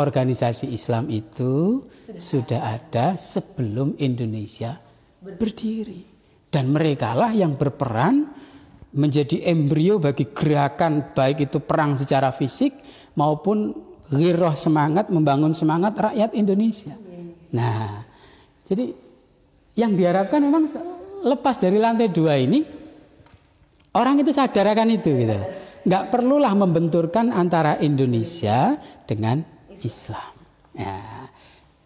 organisasi Islam itu sudah, sudah ada sebelum Indonesia berdiri dan merekalah yang berperan menjadi embrio bagi gerakan baik itu perang secara fisik maupun giroh semangat membangun semangat rakyat Indonesia. Nah, jadi yang diharapkan memang lepas dari lantai dua ini orang itu sadar akan itu gitu. Nggak perlulah membenturkan antara Indonesia dengan Islam. Ya.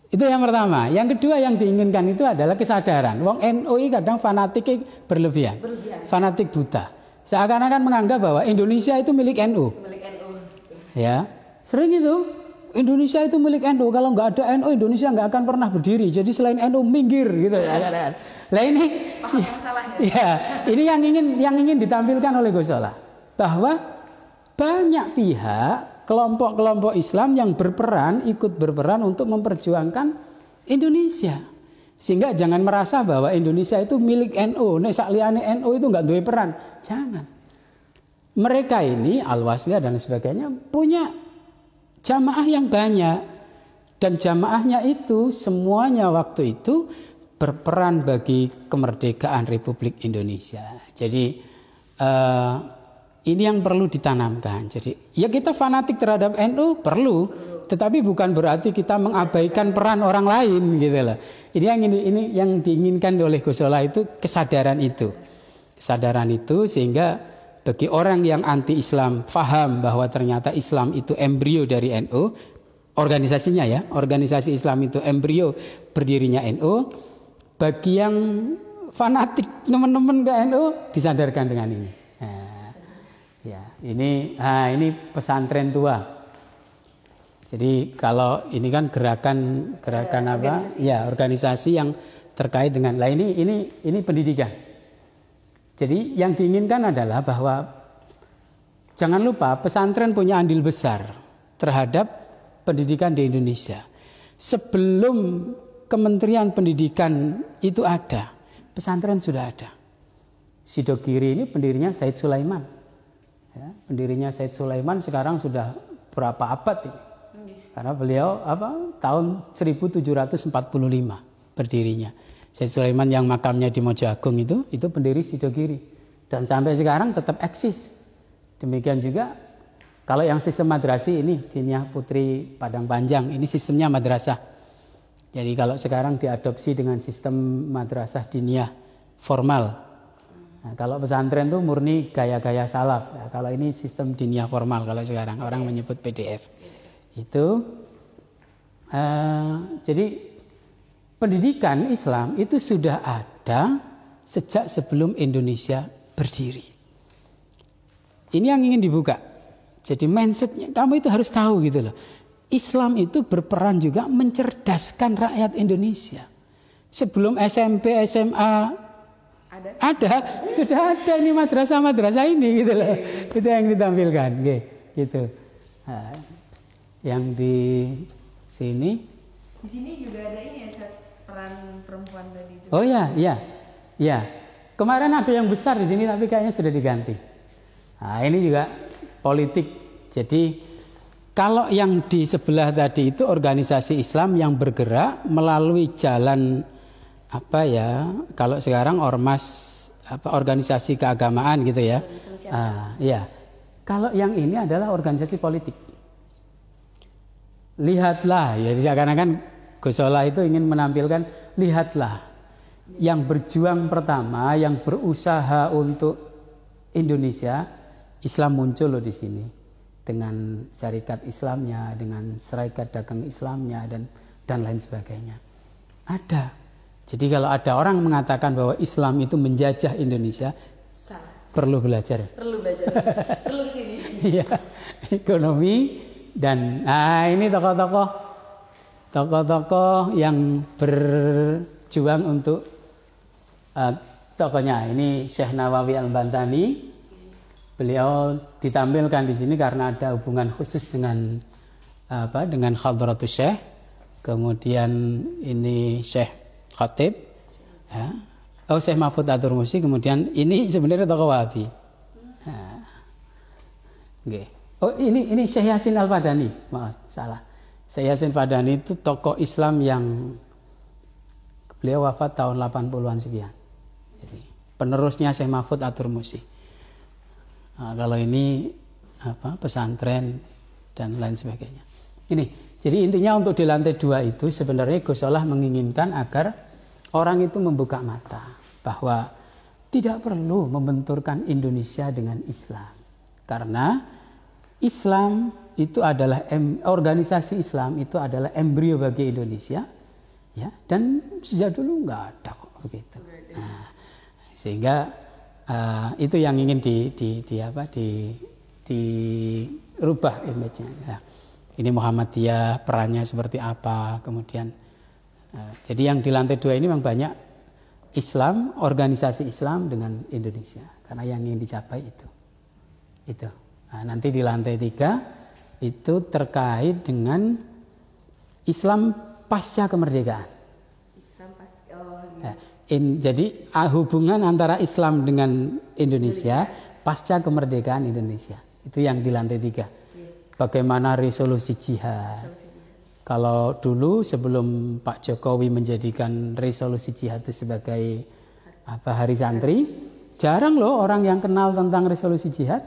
Itu yang pertama. Yang kedua yang diinginkan itu adalah kesadaran. Wong NOI kadang fanatik berlebihan. berlebihan. Fanatik buta. Seakan-akan menganggap bahwa Indonesia itu milik NU. Milik NU. Ya. Sering itu Indonesia itu milik NU. Kalau nggak ada NU, Indonesia nggak akan pernah berdiri. Jadi selain NU minggir gitu. Iya. Ya. Nah ini ya. ya, ini yang ingin yang ingin ditampilkan oleh Gusola bahwa banyak pihak kelompok-kelompok Islam yang berperan ikut berperan untuk memperjuangkan Indonesia. Sehingga jangan merasa bahwa Indonesia itu milik NU, nek sakliane NU itu nggak duwe peran. Jangan. Mereka ini Al-Wasliyah dan sebagainya punya jamaah yang banyak dan jamaahnya itu semuanya waktu itu berperan bagi kemerdekaan Republik Indonesia. Jadi uh, ini yang perlu ditanamkan. Jadi, ya kita fanatik terhadap NU perlu, tetapi bukan berarti kita mengabaikan peran orang lain gitu loh. Ini yang ini, ini yang diinginkan oleh Gusola itu kesadaran itu. Kesadaran itu sehingga bagi orang yang anti Islam faham bahwa ternyata Islam itu embrio dari NU, organisasinya ya, organisasi Islam itu embrio berdirinya NU. Bagi yang fanatik teman-teman ke NU disadarkan dengan ini ini ah ini pesantren tua. Jadi kalau ini kan gerakan gerakan eh, apa? Organisasi. Ya, organisasi yang terkait dengan lah ini ini ini pendidikan. Jadi yang diinginkan adalah bahwa jangan lupa pesantren punya andil besar terhadap pendidikan di Indonesia. Sebelum Kementerian Pendidikan itu ada, pesantren sudah ada. Sidogiri ini pendirinya Said Sulaiman. Ya, pendirinya Said Sulaiman sekarang sudah berapa abad ini? Karena beliau apa tahun 1745 berdirinya. Said Sulaiman yang makamnya di Mojagung itu, itu pendiri Sidogiri. Dan sampai sekarang tetap eksis. Demikian juga kalau yang sistem madrasah ini, Dinia Putri Padang Panjang, ini sistemnya madrasah. Jadi kalau sekarang diadopsi dengan sistem madrasah Dinia formal, Nah, kalau pesantren itu murni gaya-gaya salaf. Nah, kalau ini sistem dunia formal kalau sekarang orang menyebut PDF. Itu uh, jadi pendidikan Islam itu sudah ada sejak sebelum Indonesia berdiri. Ini yang ingin dibuka. Jadi mindsetnya kamu itu harus tahu gitu loh. Islam itu berperan juga mencerdaskan rakyat Indonesia. Sebelum SMP, SMA, ada? Ada, sudah ada ini madrasah-madrasah ini gitu loh. Itu yang ditampilkan, gitu. Nah, yang di sini. Di sini juga ada ini ya peran perempuan tadi. Itu. Oh ya, iya ya. Kemarin ada yang besar di sini tapi kayaknya sudah diganti. Nah, ini juga politik. Jadi kalau yang di sebelah tadi itu organisasi Islam yang bergerak melalui jalan apa ya kalau sekarang ormas apa organisasi keagamaan gitu ya. Ah, ya Kalau yang ini adalah organisasi politik. Lihatlah ya seakan-akan Gusola itu ingin menampilkan lihatlah yang berjuang pertama yang berusaha untuk Indonesia Islam muncul loh di sini dengan syarikat Islamnya, dengan serikat dagang Islamnya dan dan lain sebagainya. Ada jadi kalau ada orang mengatakan bahwa Islam itu menjajah Indonesia, Salah. perlu belajar. Perlu belajar. perlu kesini. Iya, ekonomi dan ah ini tokoh-tokoh tokoh-tokoh yang berjuang untuk uh, tokohnya ini Syekh Nawawi Al Bantani. Beliau ditampilkan di sini karena ada hubungan khusus dengan eh, apa dengan Khadratus Syekh. Kemudian ini Syekh khatib Oh saya Mahfud Atur musik kemudian ini sebenarnya tokoh Wahabi. Ya. Oh ini ini Syekh Yasin Al Fadani maaf salah. Syekh Yasin Fadani itu tokoh Islam yang beliau wafat tahun 80-an sekian. Jadi penerusnya Syekh Mahfud Musi. Nah, kalau ini apa pesantren dan lain sebagainya. Ini jadi intinya untuk di lantai dua itu sebenarnya Gus Solah menginginkan agar orang itu membuka mata bahwa tidak perlu membenturkan Indonesia dengan Islam karena Islam itu adalah organisasi Islam itu adalah embrio bagi Indonesia ya dan sejak dulu nggak ada kok begitu nah, sehingga uh, itu yang ingin di, di, di apa di dirubah image-nya ya. ini Muhammadiyah perannya seperti apa kemudian Nah, jadi yang di lantai dua ini memang banyak Islam, organisasi Islam dengan Indonesia. Karena yang ingin dicapai itu. Itu. Nah, nanti di lantai tiga itu terkait dengan Islam pasca kemerdekaan. Islam pasca. Oh, iya. nah, in, jadi hubungan antara Islam dengan Indonesia, Indonesia pasca kemerdekaan Indonesia. Itu yang di lantai tiga. Iya. Bagaimana resolusi jihad. Resolusi kalau dulu sebelum Pak Jokowi menjadikan resolusi jihad itu sebagai apa hari santri, jarang loh orang yang kenal tentang resolusi jihad.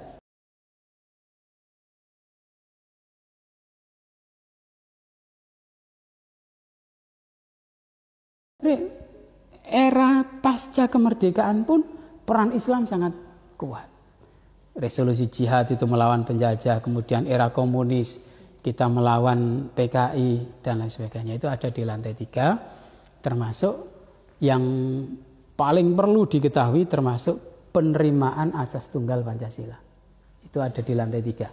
Era pasca kemerdekaan pun peran Islam sangat kuat. Resolusi jihad itu melawan penjajah, kemudian era komunis, kita melawan PKI dan lain sebagainya itu ada di lantai tiga termasuk yang paling perlu diketahui termasuk penerimaan asas tunggal Pancasila itu ada di lantai tiga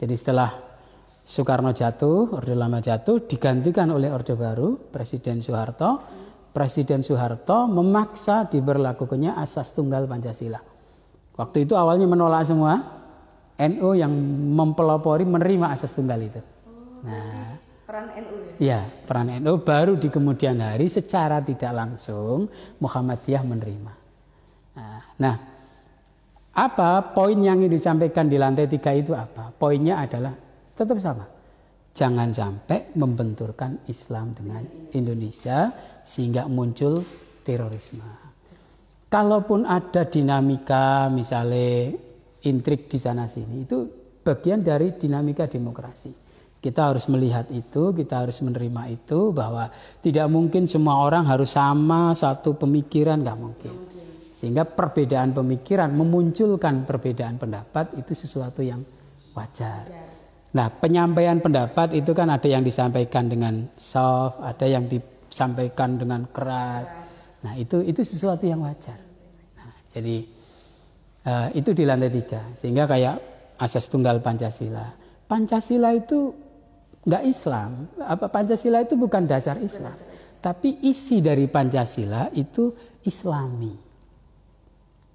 jadi setelah Soekarno jatuh Orde Lama jatuh digantikan oleh Orde Baru Presiden Soeharto Presiden Soeharto memaksa diberlakukannya asas tunggal Pancasila waktu itu awalnya menolak semua NU yang mempelopori menerima asas tunggal itu. Oh, nah, peran NU ya? Iya, peran NU baru di kemudian hari secara tidak langsung Muhammadiyah menerima. Nah, nah, apa poin yang ingin disampaikan di lantai tiga itu apa? Poinnya adalah tetap sama. Jangan sampai membenturkan Islam dengan Indonesia sehingga muncul terorisme. Kalaupun ada dinamika misalnya intrik di sana sini itu bagian dari dinamika demokrasi. Kita harus melihat itu, kita harus menerima itu bahwa tidak mungkin semua orang harus sama satu pemikiran, nggak mungkin. Sehingga perbedaan pemikiran memunculkan perbedaan pendapat itu sesuatu yang wajar. Nah, penyampaian pendapat itu kan ada yang disampaikan dengan soft, ada yang disampaikan dengan keras. Nah, itu itu sesuatu yang wajar. Nah, jadi uh, itu di lantai tiga sehingga kayak asas tunggal Pancasila Pancasila itu nggak Islam apa Pancasila itu bukan dasar Islam tapi isi dari Pancasila itu Islami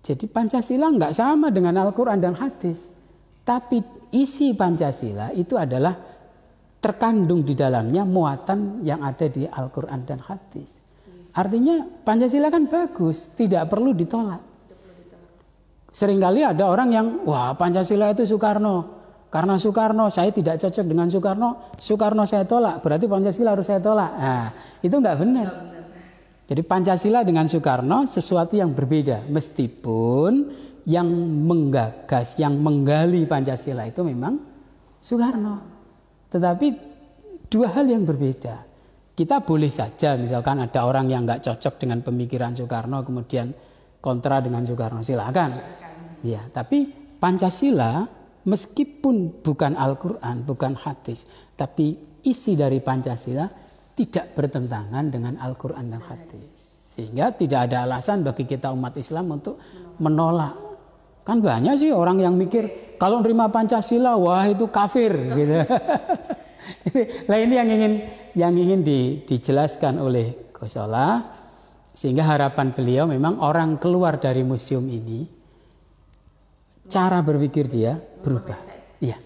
jadi Pancasila nggak sama dengan Al-Quran dan hadis tapi isi Pancasila itu adalah terkandung di dalamnya muatan yang ada di Al-Quran dan hadis artinya Pancasila kan bagus tidak perlu ditolak seringkali ada orang yang wah Pancasila itu Soekarno. Karena Soekarno saya tidak cocok dengan Soekarno, Soekarno saya tolak, berarti Pancasila harus saya tolak. Nah, itu nggak benar. Jadi Pancasila dengan Soekarno sesuatu yang berbeda meskipun yang menggagas, yang menggali Pancasila itu memang Soekarno. Tetapi dua hal yang berbeda. Kita boleh saja misalkan ada orang yang nggak cocok dengan pemikiran Soekarno kemudian kontra dengan Soekarno silakan. Ya, tapi Pancasila meskipun bukan Al-Qur'an, bukan hadis, tapi isi dari Pancasila tidak bertentangan dengan Al-Qur'an dan hadis. Sehingga tidak ada alasan bagi kita umat Islam untuk menolak. Kan banyak sih orang yang mikir kalau nerima Pancasila wah itu kafir gitu. nah ini yang ingin yang ingin di, dijelaskan oleh Gosola sehingga harapan beliau memang orang keluar dari museum ini cara berpikir dia berubah. Iya.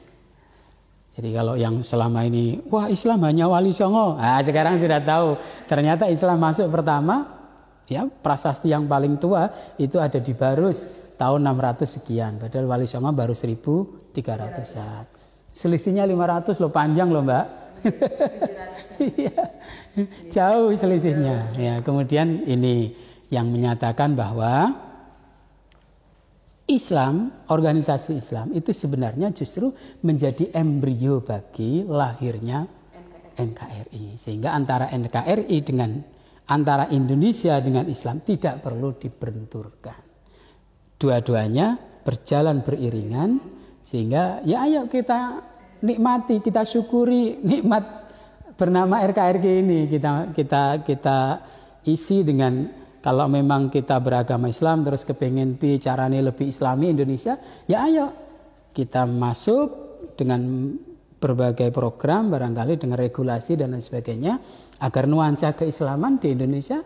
Jadi kalau yang selama ini, wah Islam hanya wali songo. Ah sekarang sudah tahu, ternyata Islam masuk pertama, ya prasasti yang paling tua itu ada di Barus tahun 600 sekian. Padahal wali songo baru 1300 saat Selisihnya 500 loh panjang loh mbak. Iya. Jauh selisihnya. Ya, kemudian ini yang menyatakan bahwa Islam, organisasi Islam itu sebenarnya justru menjadi embrio bagi lahirnya NKRI. Sehingga antara NKRI dengan antara Indonesia dengan Islam tidak perlu dibenturkan. Dua-duanya berjalan beriringan sehingga ya ayo kita nikmati, kita syukuri nikmat bernama RKRG ini kita kita kita isi dengan kalau memang kita beragama Islam terus kepengen bicaranya lebih Islami Indonesia, ya ayo kita masuk dengan berbagai program barangkali dengan regulasi dan lain sebagainya agar nuansa keislaman di Indonesia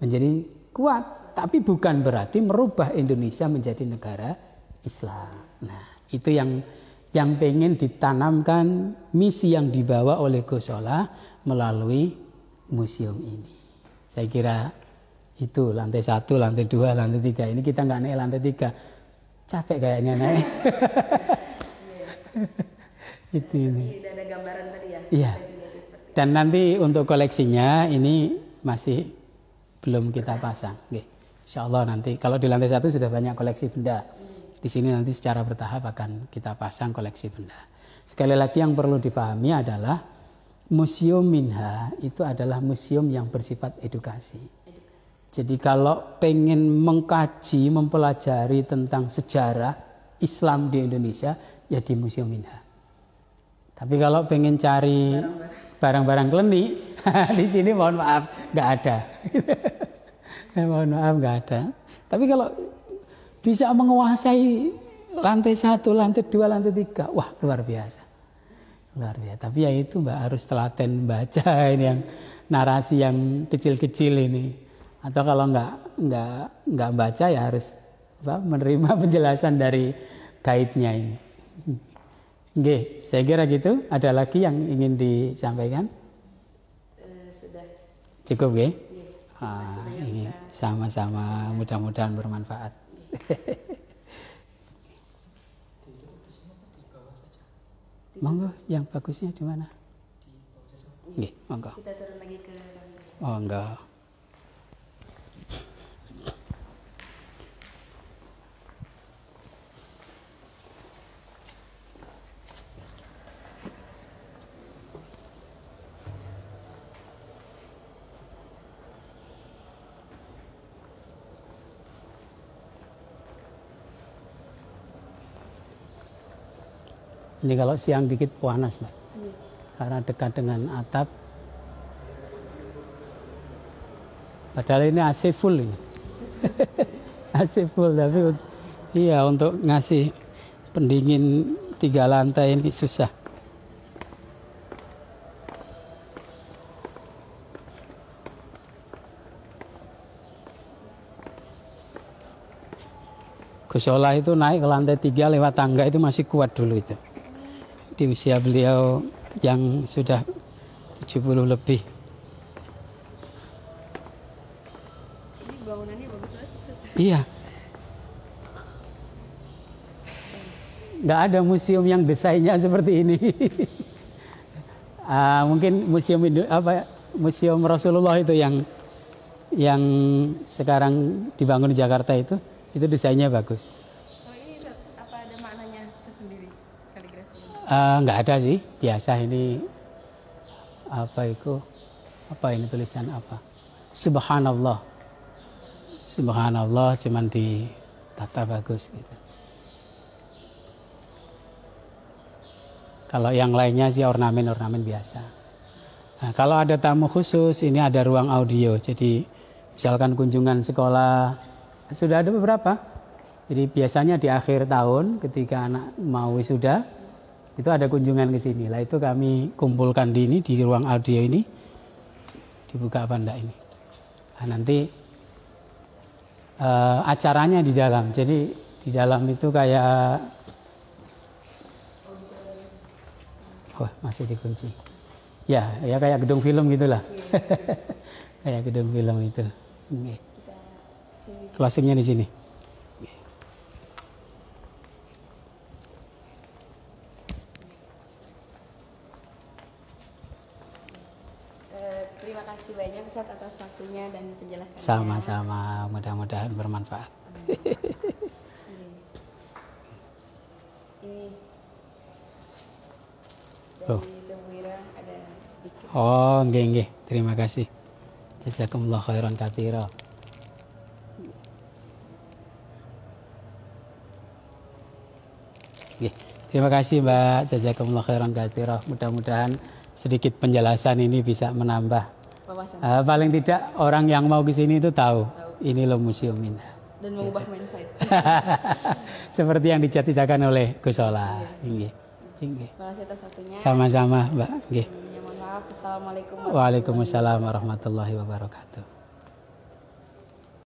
menjadi kuat. Tapi bukan berarti merubah Indonesia menjadi negara Islam. Nah, itu yang yang pengen ditanamkan misi yang dibawa oleh Gusola melalui museum ini. Saya kira itu lantai satu, lantai dua, lantai tiga. Ini kita nggak naik lantai tiga, capek kayaknya naik. Iya. itu ini. ada gambaran ya? Iya. Dan nanti untuk koleksinya ini masih belum kita pasang. Oke. Insya Allah nanti kalau di lantai satu sudah banyak koleksi benda. Hmm. Di sini nanti secara bertahap akan kita pasang koleksi benda. Sekali lagi yang perlu dipahami adalah museum Minha itu adalah museum yang bersifat edukasi jadi kalau pengen mengkaji, mempelajari tentang sejarah Islam di Indonesia, ya di Museum Minha. Tapi kalau pengen cari barang-barang klenik, di sini mohon maaf, nggak ada. mohon maaf, nggak ada. Tapi kalau bisa menguasai lantai satu, lantai dua, lantai tiga, wah luar biasa. Luar biasa. Tapi ya itu Mbak harus telaten baca ini yang narasi yang kecil-kecil ini atau kalau nggak nggak nggak baca ya harus apa, menerima penjelasan dari kaitnya ini. Oke, saya kira gitu. Ada lagi yang ingin disampaikan? Eh, sudah. Cukup, Ya, Ah, ini sama-sama mudah-mudahan bermanfaat. Iya. monggo, yang bagusnya di mana? Oke, monggo. Kita turun lagi ke Oh, enggak. Ini kalau siang dikit panas, Mbak. Iya. Karena dekat dengan atap. Padahal ini AC full ini. AC full tapi iya untuk ngasih pendingin tiga lantai ini susah. Gusola itu naik ke lantai tiga lewat tangga itu masih kuat dulu itu di usia beliau yang sudah 70 lebih. Ini bangunannya bagus banget. Iya. Nggak ada museum yang desainnya seperti ini. uh, mungkin museum apa museum Rasulullah itu yang yang sekarang dibangun di Jakarta itu itu desainnya bagus. Eh, nggak uh, ada sih biasa ini apa itu apa ini tulisan apa subhanallah subhanallah cuman di tata bagus gitu kalau yang lainnya sih ornamen ornamen biasa nah, kalau ada tamu khusus ini ada ruang audio jadi misalkan kunjungan sekolah sudah ada beberapa jadi biasanya di akhir tahun ketika anak mau sudah itu ada kunjungan ke sini. Lah itu kami kumpulkan di ini di ruang audio ini dibuka apa enggak ini. Nah, nanti uh, acaranya di dalam. Jadi di dalam itu kayak oh masih dikunci. Ya, ya kayak gedung film gitulah. Iya. kayak gedung film itu. Okay. Closingnya di sini. Sama-sama, mudah-mudahan bermanfaat. Iya. Oh, nggih nggih. Terima kasih. Jazakumullah khairan katsira. Nggih. Terima kasih Mbak. Jazakumullah khairan katsira. Mudah-mudahan sedikit penjelasan ini bisa menambah Wawasan. Uh, paling tidak orang yang mau ke sini itu tahu, tahu. ini loh museum ini dan mengubah ya. mindset. Seperti yang dicatatkan oleh Gusola. Ya. Sama-sama, Mbak. Ya, Waalaikumsalam warahmatullahi wabarakatuh.